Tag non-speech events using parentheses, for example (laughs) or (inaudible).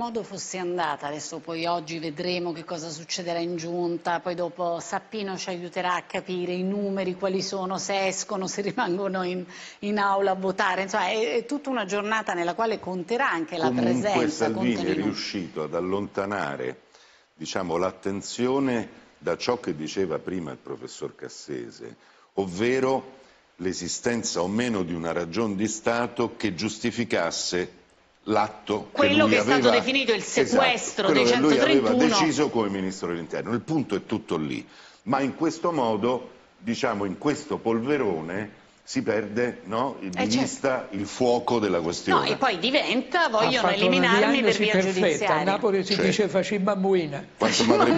modo fosse andata, adesso poi oggi vedremo che cosa succederà in giunta, poi dopo Sappino ci aiuterà a capire i numeri, quali sono, se escono, se (laughs) rimangono in, in aula a votare, insomma è, è, tutta una giornata nella quale conterà anche la Comunque presenza. Comunque Salvini è riuscito ad allontanare diciamo, l'attenzione da ciò che diceva prima il professor Cassese, ovvero l'esistenza o meno di una ragion di Stato che giustificasse l'atto quello che, che è aveva, stato definito il esatto, sequestro esatto, dei 131 lui aveva deciso come ministro dell'interno il punto è tutto lì ma in questo modo diciamo in questo polverone si perde no, di eh certo. vista certo. il fuoco della questione. No, e poi diventa vogliono eliminarmi per via perfetta. giudiziaria. A Napoli si cioè. dice facimma muina.